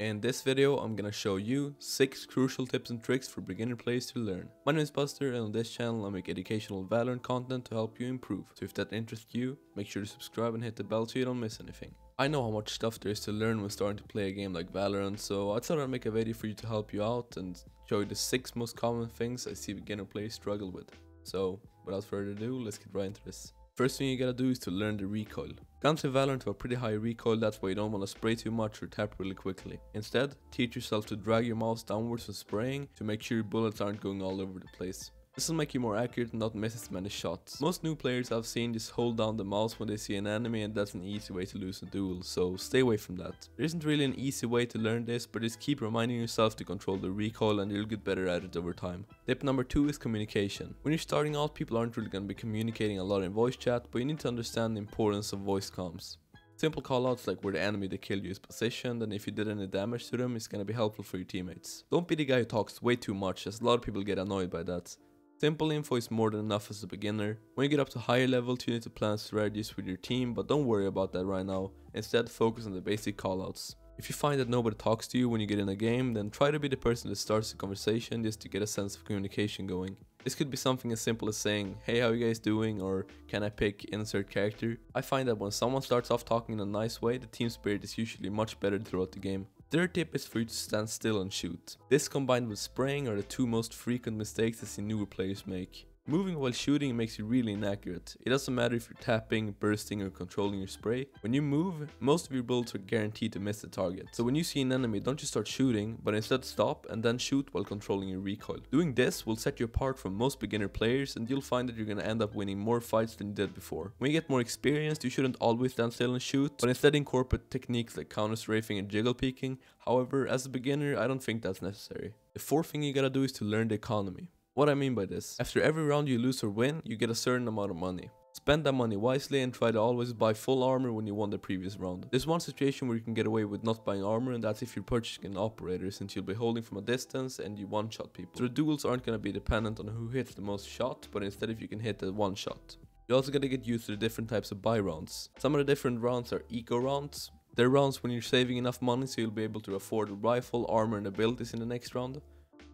In this video, I'm gonna show you 6 crucial tips and tricks for beginner players to learn. My name is Buster and on this channel I make educational Valorant content to help you improve, so if that interests you, make sure to subscribe and hit the bell so you don't miss anything. I know how much stuff there is to learn when starting to play a game like Valorant, so I thought I'd make a video for you to help you out and show you the 6 most common things I see beginner players struggle with. So, without further ado, let's get right into this. First thing you gotta do is to learn the recoil. Guns in Valorant have a pretty high recoil, that's why you don't wanna spray too much or tap really quickly. Instead, teach yourself to drag your mouse downwards when spraying to make sure your bullets aren't going all over the place. This will make you more accurate and not miss as many shots. Most new players I've seen just hold down the mouse when they see an enemy and that's an easy way to lose a duel, so stay away from that. There isn't really an easy way to learn this, but just keep reminding yourself to control the recoil and you'll get better at it over time. Tip number 2 is communication. When you're starting out, people aren't really going to be communicating a lot in voice chat, but you need to understand the importance of voice comms. Simple callouts like where the enemy that killed you is positioned and if you did any damage to them is gonna be helpful for your teammates. Don't be the guy who talks way too much as a lot of people get annoyed by that. Simple info is more than enough as a beginner. When you get up to higher level, need to plan strategies with your team, but don't worry about that right now. Instead, focus on the basic callouts. If you find that nobody talks to you when you get in a game, then try to be the person that starts the conversation just to get a sense of communication going. This could be something as simple as saying, hey how you guys doing or can I pick insert character. I find that when someone starts off talking in a nice way, the team spirit is usually much better throughout the game. Third tip is for you to stand still and shoot. This combined with spraying are the two most frequent mistakes I see newer players make. Moving while shooting makes you really inaccurate. It doesn't matter if you're tapping, bursting or controlling your spray. When you move, most of your bullets are guaranteed to miss the target. So when you see an enemy, don't just start shooting, but instead stop and then shoot while controlling your recoil. Doing this will set you apart from most beginner players and you'll find that you're gonna end up winning more fights than you did before. When you get more experienced, you shouldn't always stand still and shoot, but instead incorporate techniques like counter strafing and jiggle peeking. However, as a beginner, I don't think that's necessary. The fourth thing you gotta do is to learn the economy. What I mean by this, after every round you lose or win, you get a certain amount of money. Spend that money wisely and try to always buy full armor when you won the previous round. There's one situation where you can get away with not buying armor and that's if you're purchasing an operator since you'll be holding from a distance and you one shot people. So the duels aren't gonna be dependent on who hits the most shot, but instead if you can hit the one shot. You also gotta get used to the different types of buy rounds. Some of the different rounds are eco rounds. They're rounds when you're saving enough money so you'll be able to afford a rifle, armor and abilities in the next round.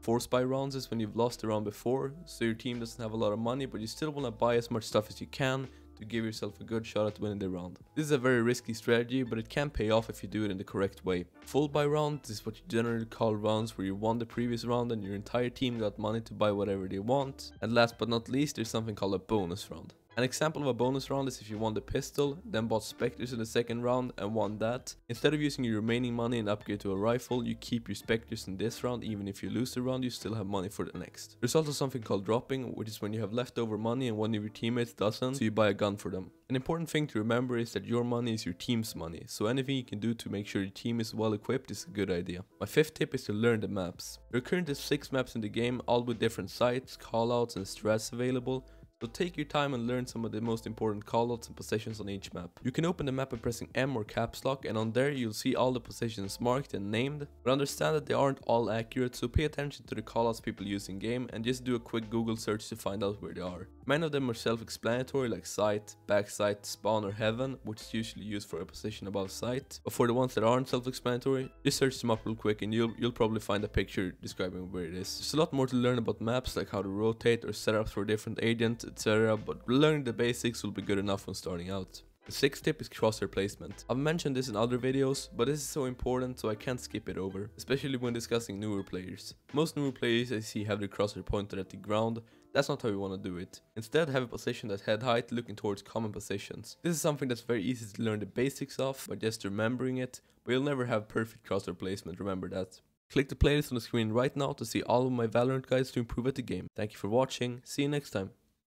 Force buy rounds is when you've lost a round before, so your team doesn't have a lot of money, but you still want to buy as much stuff as you can to give yourself a good shot at winning the round. This is a very risky strategy, but it can pay off if you do it in the correct way. Full buy round is what you generally call rounds where you won the previous round and your entire team got money to buy whatever they want. And last but not least, there's something called a bonus round. An example of a bonus round is if you won the pistol, then bought spectres in the second round and won that. Instead of using your remaining money and upgrade to a rifle, you keep your spectres in this round even if you lose the round you still have money for the next. There's also something called dropping, which is when you have leftover money and one of your teammates doesn't, so you buy a gun for them. An important thing to remember is that your money is your team's money, so anything you can do to make sure your team is well equipped is a good idea. My fifth tip is to learn the maps. There are currently 6 maps in the game, all with different sites, callouts and stress available, so take your time and learn some of the most important callouts and positions on each map. You can open the map by pressing M or caps lock and on there you'll see all the positions marked and named, but understand that they aren't all accurate so pay attention to the callouts people use in game and just do a quick google search to find out where they are. Many of them are self-explanatory like sight, sight, spawn or heaven which is usually used for a position above sight, but for the ones that aren't self-explanatory, just search them up real quick and you'll, you'll probably find a picture describing where it is. There's a lot more to learn about maps like how to rotate or setups for different agents etc. But learning the basics will be good enough when starting out. The sixth tip is crosshair placement. I've mentioned this in other videos, but this is so important so I can't skip it over, especially when discussing newer players. Most newer players I see have their crosshair pointed at the ground, that's not how you want to do it. Instead have a position that's head height looking towards common positions. This is something that's very easy to learn the basics of by just remembering it, but you'll never have perfect crosshair placement, remember that. Click the playlist on the screen right now to see all of my Valorant guides to improve at the game. Thank you for watching, see you next time.